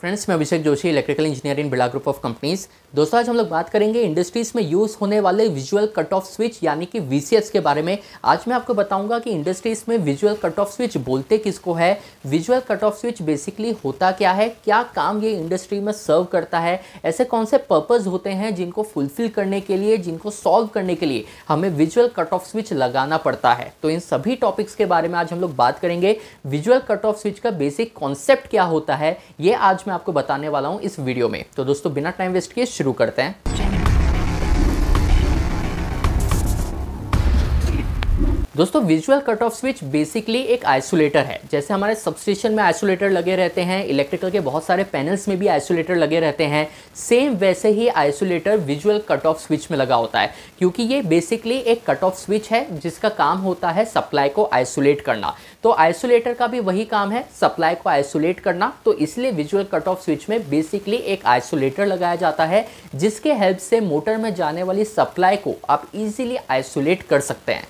friends मैं Abhishek Joshi electrical engineering बिड़ा Birla group of companies दोस्तों आज हम लोग बात करेंगे इंडस्ट्रीज़ में यूज़ होने वाले विजुअल कट ऑफ स्विच यानी कि वी के बारे में आज मैं आपको बताऊंगा कि इंडस्ट्रीज़ में विजुअल कट ऑफ स्विच बोलते किसको है visual cut off switch basically होता क्या है क्या काम ये इंडस्ट्री में सर्व करता है ऐसे कौन से पर्पज़ होते हैं जिनको फुलफिल करने के लिए जिनको सॉल्व करने के लिए हमें विजुअल कट ऑफ स्विच लगाना पड़ता है तो इन सभी टॉपिक्स के बारे में आज हम लोग बात करेंगे विजुअल कट ऑफ स्विच का बेसिक कॉन्सेप्ट क्या होता है ये आज मैं आपको बताने वाला हूँ इस वीडियो में तो दोस्तों बिना टाइम वेस्ट किए शुरू करते हैं दोस्तों visual cut off switch basically एक आइसोलेटर है जैसे हमारे सबस्टेशन में आइसोलेटर लगे रहते हैं इलेक्ट्रिकल के बहुत सारे पैनल्स में भी आइसोलेटर लगे रहते हैं सेम वैसे ही isolator visual cut off switch में लगा होता है क्योंकि ये बेसिकली एक कट ऑफ स्विच है जिसका काम होता है सप्लाई को आइसोलेट करना तो आइसोलेटर का भी वही काम है सप्लाई को आइसोलेट करना तो इसलिए विजुअल कट ऑफ स्विच में बेसिकली एक आइसोलेटर लगाया जाता है जिसके हेल्प से मोटर में जाने वाली सप्लाई को आप इजीली आइसोलेट कर सकते हैं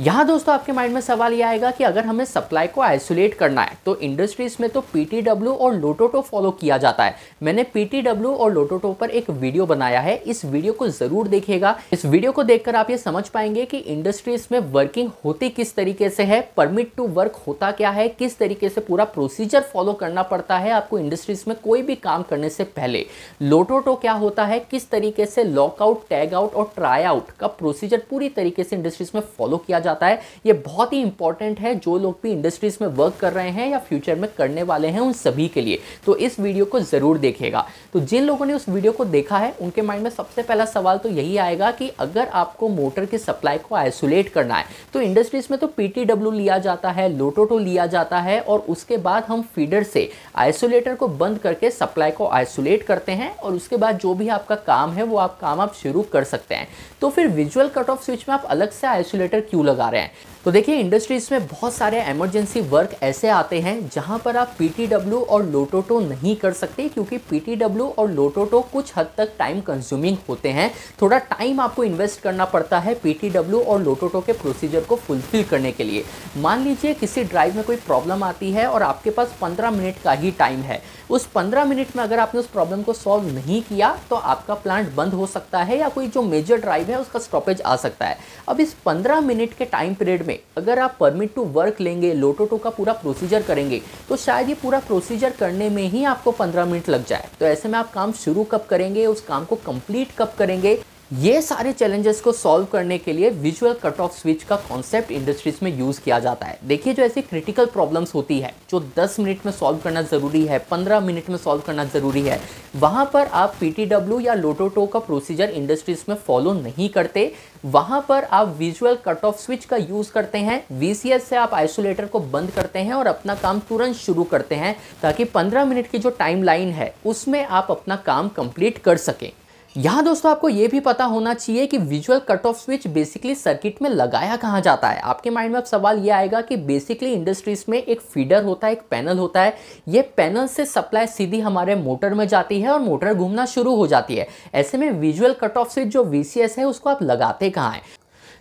यहाँ दोस्तों आपके माइंड में सवाल ये आएगा कि अगर हमें सप्लाई को आइसोलेट करना है तो इंडस्ट्रीज में तो पीटीडब्ल्यू और लोटोटो फॉलो किया जाता है मैंने पीटीडब्ल्यू और लोटोटो पर एक वीडियो बनाया है इस वीडियो को ज़रूर देखेगा इस वीडियो को देखकर आप ये समझ पाएंगे कि इंडस्ट्रीज में वर्किंग होती किस तरीके से है परमिट टू वर्क होता क्या है किस तरीके से पूरा प्रोसीजर फॉलो करना पड़ता है आपको इंडस्ट्रीज में कोई भी काम करने से पहले लोटोटो क्या होता है किस तरीके से लॉकआउट टैग आउट और ट्राई आउट का प्रोसीजर पूरी तरीके से इंडस्ट्रीज में फॉलो किया किया जाता है ये बहुत ही इंपॉर्टेंट है जो लोग भी इंडस्ट्रीज में वर्क कर रहे हैं या फ्यूचर में करने वाले हैं उन सभी के लिए तो इस वीडियो को ज़रूर देखेगा तो जिन लोगों ने उस वीडियो को देखा है उनके माइंड में सबसे पहला सवाल तो यही आएगा कि अगर आपको मोटर की सप्लाई को आइसोलेट करना है तो इंडस्ट्रीज में तो पीटीडब्ल्यू लिया जाता है लोटोटो लिया जाता है और उसके बाद हम फीडर से आइसोलेटर को बंद करके सप्लाई को आइसोलेट करते हैं और उसके बाद जो भी आपका काम है वो आप काम आप शुरू कर सकते हैं तो फिर विजुअल कट ऑफ स्विच में आप अलग से आइसोलेटर क्यों लगा रहे हैं तो देखिए इंडस्ट्रीज़ में बहुत सारे एमरजेंसी वर्क ऐसे आते हैं जहां पर आप पीटीडब्ल्यू और लोटोटो नहीं कर सकते क्योंकि पीटीडब्ल्यू और लोटोटो कुछ हद तक टाइम कंज्यूमिंग होते हैं थोड़ा टाइम आपको इन्वेस्ट करना पड़ता है पीटीडब्ल्यू और लोटोटो के प्रोसीजर को फुलफिल करने के लिए मान लीजिए किसी ड्राइव में कोई प्रॉब्लम आती है और आपके पास पंद्रह मिनट का ही टाइम है उस पंद्रह मिनट में अगर आपने उस प्रॉब्लम को सॉल्व नहीं किया तो आपका प्लांट बंद हो सकता है या कोई जो मेजर ड्राइव है उसका स्टॉपेज आ सकता है अब इस पंद्रह मिनट के टाइम पीरियड में में अगर आप परमिट टू वर्क लेंगे लोटोटो का पूरा प्रोसीजर करेंगे तो शायद ये पूरा प्रोसीजर करने में ही आपको पंद्रह मिनट लग जाए तो ऐसे में आप काम शुरू कब करेंगे उस काम को कंप्लीट कब करेंगे ये सारे चैलेंजेस को सॉल्व करने के लिए विजुअल कट ऑफ स्विच का कॉन्सेप्ट इंडस्ट्रीज में यूज़ किया जाता है देखिए जो ऐसी क्रिटिकल प्रॉब्लम्स होती है जो 10 मिनट में सॉल्व करना ज़रूरी है 15 मिनट में सॉल्व करना ज़रूरी है वहाँ पर आप पी या लोटोटो का प्रोसीजर इंडस्ट्रीज में फॉलो नहीं करते वहाँ पर आप विजुअल कट ऑफ स्विच का यूज़ करते हैं वी से आप आइसोलेटर को बंद करते हैं और अपना काम तुरंत शुरू करते हैं ताकि पंद्रह मिनट की जो टाइम है उसमें आप अपना काम कंप्लीट कर सकें यहाँ दोस्तों आपको ये भी पता होना चाहिए कि visual cut off switch basically circuit में लगाया कहाँ जाता है आपके माइंड में अब सवाल ये आएगा कि बेसिकली इंडस्ट्रीज में एक फीडर होता है एक पैनल होता है ये पैनल से सप्लाई सीधी हमारे मोटर में जाती है और मोटर घूमना शुरू हो जाती है ऐसे में विजुअल कट ऑफ स्विच जो वी है उसको आप लगाते कहाँ हैं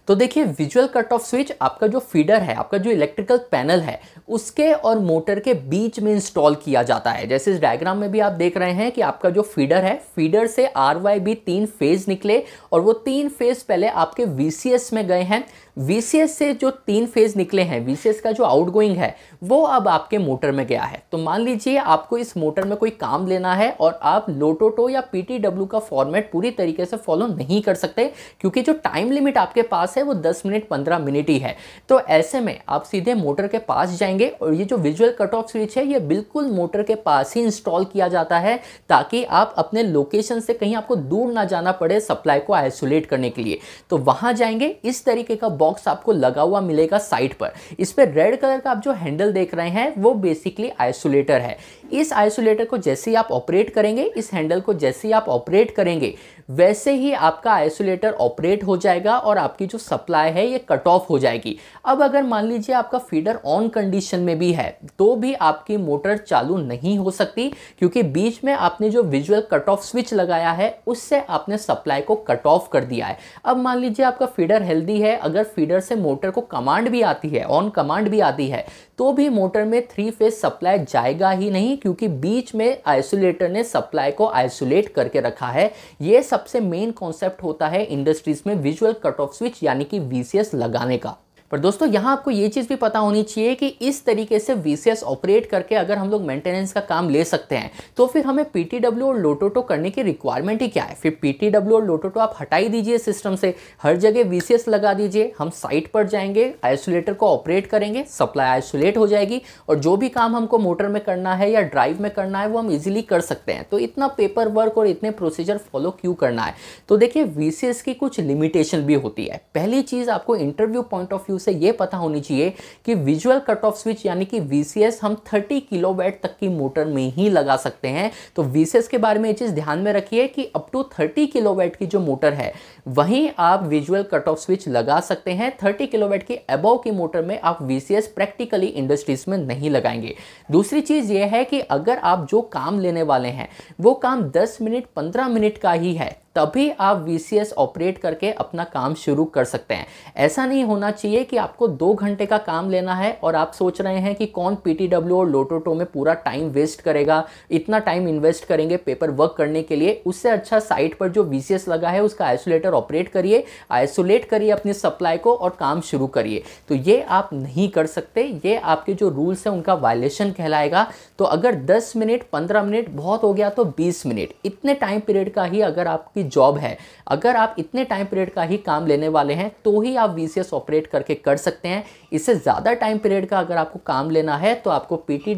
तो देखिए विजुअल कट ऑफ स्विच आपका जो फीडर है आपका जो इलेक्ट्रिकल पैनल है उसके और मोटर के बीच में इंस्टॉल किया जाता है जैसे इस डायग्राम में भी आप देख रहे हैं कि आपका जो फीडर है फीडर से आर वाई बी तीन फेज निकले और वो तीन फेज पहले आपके वी में गए हैं वी से जो तीन फेज़ निकले हैं वीसीएस का जो आउटगोइंग है वो अब आपके मोटर में गया है तो मान लीजिए आपको इस मोटर में कोई काम लेना है और आप लोटोटो या पी का फॉर्मेट पूरी तरीके से फॉलो नहीं कर सकते क्योंकि जो टाइम लिमिट आपके पास है वो दस मिनट पंद्रह मिनट ही है तो ऐसे में आप सीधे मोटर के पास जाएंगे और ये जो विजुअल कट ऑफ स्विच है ये बिल्कुल मोटर के पास ही इंस्टॉल किया जाता है ताकि आप अपने लोकेशन से कहीं आपको दूर ना जाना पड़े सप्लाई को आइसोलेट करने के लिए तो वहाँ जाएंगे इस तरीके का बॉक्स आपको लगा हुआ मिलेगा साइट पर इस पर रेड कलर का आप जो हैंडल देख रहे हैं वो बेसिकली आइसोलेटर है इस आइसोलेटर को जैसे ही आप ऑपरेट करेंगे इस हैंडल को जैसे ही आप ऑपरेट करेंगे वैसे ही आपका आइसोलेटर ऑपरेट हो जाएगा और आपकी जो सप्लाई है ये कट ऑफ हो जाएगी अब अगर मान लीजिए आपका फीडर ऑन कंडीशन में भी है तो भी आपकी मोटर चालू नहीं हो सकती क्योंकि बीच में आपने जो विजुअल कट ऑफ स्विच लगाया है उससे आपने सप्लाई को कट ऑफ कर दिया है अब मान लीजिए आपका फीडर हेल्दी है अगर फीडर से मोटर को कमांड भी आती है ऑन कमांड भी आती है तो भी मोटर में थ्री फेज सप्लाई जाएगा ही नहीं क्योंकि बीच में आइसोलेटर ने सप्लाई को आइसोलेट करके रखा है ये सबसे मेन कॉन्सेप्ट होता है इंडस्ट्रीज में विजुअल कट ऑफ स्विच यानी कि वीसीएस लगाने का पर दोस्तों यहाँ आपको ये चीज़ भी पता होनी चाहिए कि इस तरीके से वी ऑपरेट करके अगर हम लोग मेंटेनेंस का काम ले सकते हैं तो फिर हमें पी और लोटोटो करने की रिक्वायरमेंट ही क्या है फिर पी और लोटोटो आप हटाई दीजिए सिस्टम से हर जगह वी लगा दीजिए हम साइट पर जाएंगे आइसोलेटर को ऑपरेट करेंगे सप्लाई आइसोलेट हो जाएगी और जो भी काम हमको मोटर में करना है या ड्राइव में करना है वो हम इजिली कर सकते हैं तो इतना पेपर वर्क और इतने प्रोसीजर फॉलो क्यों करना है तो देखिए वी की कुछ लिमिटेशन भी होती है पहली चीज़ आपको इंटरव्यू पॉइंट ऑफ व्यू उसे ये पता होनी चाहिए कि विजुअल कट ऑफ स्विच यानी कि वी हम थर्टी किलोवैट तक की मोटर में ही लगा सकते हैं तो वी के बारे में ये चीज़ ध्यान में रखिए कि अप टू थर्टी किलोवैट की जो मोटर है वहीं आप विजुअल कट ऑफ स्विच लगा सकते हैं थर्टी किलोवैट की अबव की मोटर में आप वी प्रैक्टिकली इंडस्ट्रीज में नहीं लगाएंगे दूसरी चीज़ यह है कि अगर आप जो काम लेने वाले हैं वो काम 10 मिनट 15 मिनट का ही है तभी आप वी ऑपरेट करके अपना काम शुरू कर सकते हैं ऐसा नहीं होना चाहिए कि आपको दो घंटे का काम लेना है और आप सोच रहे हैं कि कौन पी और लोटोटो में पूरा टाइम वेस्ट करेगा इतना टाइम इन्वेस्ट करेंगे पेपर वर्क करने के लिए उससे अच्छा साइट पर जो वी लगा है उसका आइसोलेटर ऑपरेट करिए आइसोलेट करिए अपनी सप्लाई को और काम शुरू करिए तो ये आप नहीं कर सकते ये आपके जो रूल्स हैं उनका वायलेशन कहलाएगा तो अगर दस मिनट पंद्रह मिनट बहुत हो गया तो बीस मिनट इतने टाइम पीरियड का ही अगर आपकी आपकी जॉब है अगर आप इतने टाइम पीरियड का ही काम लेने वाले हैं तो ही आप वी ऑपरेट करके कर सकते हैं इससे ज़्यादा टाइम पीरियड का अगर आपको काम लेना है तो आपको पी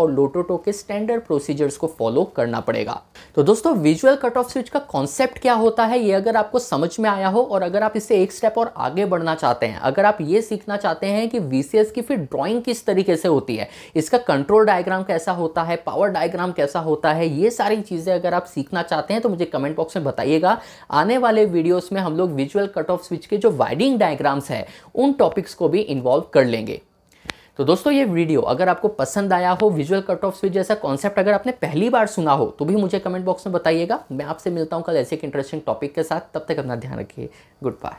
और लोटोटो के स्टैंडर्ड प्रोसीजर्स को फॉलो करना पड़ेगा तो दोस्तों विजुअल कट ऑफ स्विच का कॉन्सेप्ट क्या होता है ये अगर आपको समझ में आया हो और अगर आप इससे एक स्टेप और आगे बढ़ना चाहते हैं अगर आप ये सीखना चाहते हैं कि वी की फिर ड्राइंग किस तरीके से होती है इसका कंट्रोल डायग्राम कैसा होता है पावर डायग्राम कैसा होता है ये सारी चीज़ें अगर आप सीखना चाहते हैं तो मुझे कमेंट बॉक्स में बताइए बताइएगा आने वाले वीडियोस में हम लोग विजुअल कट ऑफ स्विच के जो वाइडिंग डायग्राम्स है उन टॉपिक्स को भी इन्वॉल्व कर लेंगे तो दोस्तों ये वीडियो अगर आपको पसंद आया हो विजुअल कट ऑफ स्विच जैसा कॉन्सेप्ट अगर आपने पहली बार सुना हो तो भी मुझे कमेंट बॉक्स में बताइएगा मैं आपसे मिलता हूँ कल ऐसे एक इंटरेस्टिंग टॉपिक के साथ तब तक अपना ध्यान रखिए गुड बाय